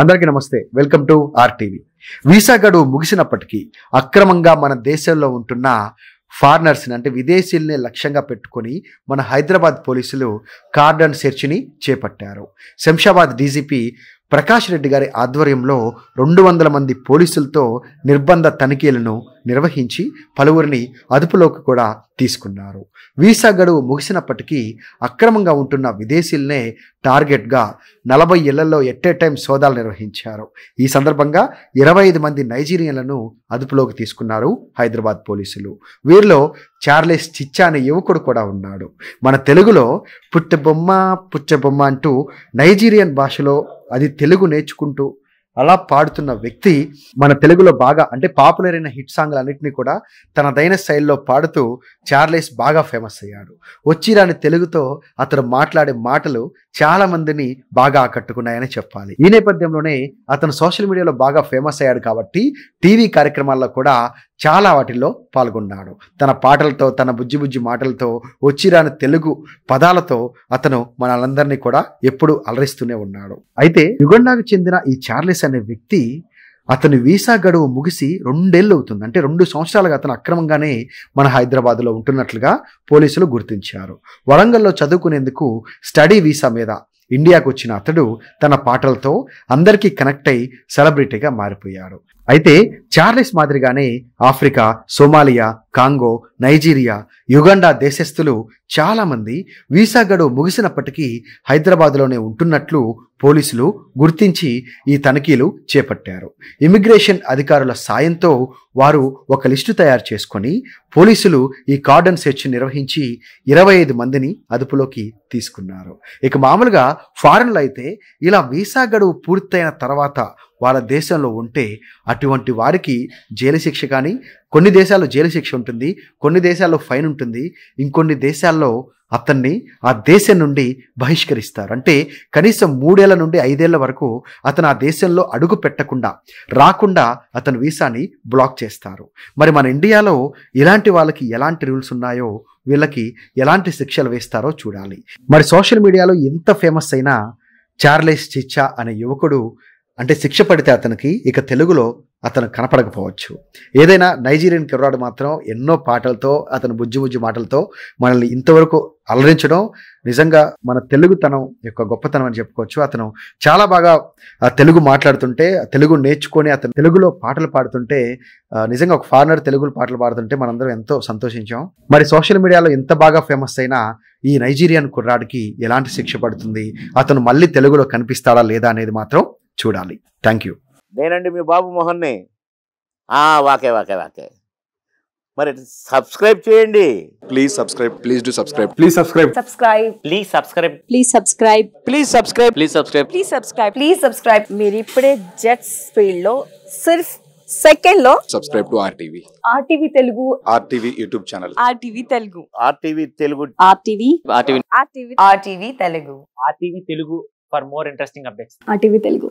అందరికీ నమస్తే welcome to RTV visa గడువు ముగిసినప్పటికీ అక్రమంగా మన దేశంలో ఉంటున్న ఫారినర్స్ని అంటే విదేశీల్ని లక్ష్యంగా పెట్టుకొని మన హైదరాబాద్ పోలీసులు కార్డన్ సెర్చ్ని చేపట్టారు శంషాబాద్ డీజీపీ ప్రకాష్ రెడ్డి గారి ఆధ్వర్యంలో రెండు వందల మంది పోలీసులతో నిర్బంధ తనిఖీలను నిర్వహించి పలువురిని అదుపులోకి కూడా తీసుకున్నారు వీసా గడువు ముగిసినప్పటికీ అక్రమంగా ఉంటున్న విదేశీలనే టార్గెట్గా నలభై ఇళ్లలో ఎట్ ఏ టైం సోదాలు నిర్వహించారు ఈ సందర్భంగా ఇరవై ఐదు మంది నైజీరియన్లను అదుపులోకి తీసుకున్నారు హైదరాబాద్ పోలీసులు వీరిలో చార్లెస్ చిచ్చా అనే యువకుడు కూడా ఉన్నాడు మన తెలుగులో పుట్టబొమ్మ పుచ్చబొమ్మ అంటూ నైజీరియన్ భాషలో అది తెలుగు నేర్చుకుంటూ అలా పాడుతున్న వ్యక్తి మన తెలుగులో బాగా అంటే పాపులర్ అయిన హిట్ సాంగ్లు అన్నింటినీ కూడా తనదైన శైలిలో పాడుతూ చార్లెస్ బాగా ఫేమస్ అయ్యాడు వచ్చిరాని తెలుగుతో అతను మాట్లాడే మాటలు చాలా మందిని బాగా ఆకట్టుకున్నాయని చెప్పాలి ఈ నేపథ్యంలోనే అతను సోషల్ మీడియాలో బాగా ఫేమస్ అయ్యాడు కాబట్టి టీవీ కార్యక్రమాల్లో కూడా చాలా వాటిల్లో పాల్గొన్నాడు తన పాటలతో తన బుజ్జి బుజ్జి మాటలతో వచ్చిరాని తెలుగు పదాలతో అతను మనలందరినీ కూడా ఎప్పుడూ అలరిస్తూనే ఉన్నాడు అయితే యుగండాకు చెందిన ఈ చార్లెస్ అనే వ్యక్తి అతని వీసా గడువు ముగిసి రెండేళ్ళు అవుతుంది అంటే రెండు సంవత్సరాలుగా అతను అక్రమంగానే మన హైదరాబాద్లో ఉంటున్నట్లుగా పోలీసులు గుర్తించారు వరంగల్లో చదువుకునేందుకు స్టడీ వీసా మీద ఇండియాకు వచ్చిన అతడు తన పాటలతో అందరికీ కనెక్ట్ అయి సెలబ్రిటీగా మారిపోయాడు అయితే చార్లెస్ మాదిరిగానే Africa Somalia Congo Nigeria Uganda దేశస్థులు చాలామంది వీసా గడువు ముగిసినప్పటికీ హైదరాబాద్లోనే ఉంటున్నట్లు పోలీసులు గుర్తించి ఈ తనిఖీలు చేపట్టారు ఇమిగ్రేషన్ అధికారుల సాయంతో వారు ఒక లిస్టు తయారు చేసుకొని పోలీసులు ఈ కార్డన్ సెర్చ్ నిర్వహించి ఇరవై ఐదు మందిని అదుపులోకి తీసుకున్నారు ఇక మామూలుగా ఫారెన్లు అయితే ఇలా వీసా గడువు పూర్తయిన తర్వాత వాళ్ళ దేశంలో ఉంటే అటువంటి వారికి జైలు శిక్ష కానీ కొన్ని దేశాల్లో జైలు శిక్ష ఉంటుంది కొన్ని దేశాల్లో ఫైన్ ఉంటుంది ఇంకొన్ని దేశాల్లో అతన్ని ఆ దేశం నుండి బహిష్కరిస్తారు అంటే కనీసం మూడేళ్ల నుండి ఐదేళ్ల వరకు అతను ఆ దేశంలో అడుగు పెట్టకుండా రాకుండా అతను వీసాని బ్లాక్ చేస్తారు మరి మన ఇండియాలో ఇలాంటి వాళ్ళకి ఎలాంటి రూల్స్ ఉన్నాయో వీళ్ళకి ఎలాంటి శిక్షలు వేస్తారో చూడాలి మరి సోషల్ మీడియాలో ఎంత ఫేమస్ అయినా చార్లెస్ చిచ్చా అనే యువకుడు అంటే శిక్ష పడితే అతనికి ఇక తెలుగులో అతను కనపడకపోవచ్చు ఏదైనా నైజీరియన్ కుర్రాడు మాత్రం ఎన్నో పాటలతో అతను బుజ్జి బుజ్జి మాటలతో మనల్ని ఇంతవరకు అలరించడం నిజంగా మన తెలుగుతనం యొక్క గొప్పతనం అని చెప్పుకోవచ్చు అతను చాలా బాగా తెలుగు మాట్లాడుతుంటే తెలుగు నేర్చుకొని అతను తెలుగులో పాటలు పాడుతుంటే నిజంగా ఒక ఫారినర్ తెలుగులో పాటలు పాడుతుంటే మనందరం ఎంతో సంతోషించాం మరి సోషల్ మీడియాలో ఎంత బాగా ఫేమస్ అయినా ఈ నైజీరియన్ కుర్రాడికి ఎలాంటి శిక్ష పడుతుంది అతను మళ్ళీ తెలుగులో కనిపిస్తాడా లేదా అనేది మాత్రం చూడాలి థ్యాంక్ యూ నేనండి మీ బాబు మోహన్ని వాకే వాకే వాకే మరి సబ్స్క్రైబ్ చేయండి please subscribe please do subscribe please subscribe subscribe please subscribe please subscribe please subscribe please subscribe please subscribe please subscribe మీరు ఇప్పుడే జెట్స్ ఫీల్డ్ లో సిర్ఫ్ సెకండ్ లో subscribe to RTV RTV Telugu RTV YouTube channel RTV Telugu RTV Telugu RTV RTV RTV RTV Telugu RTV Telugu for more interesting updates RTV Telugu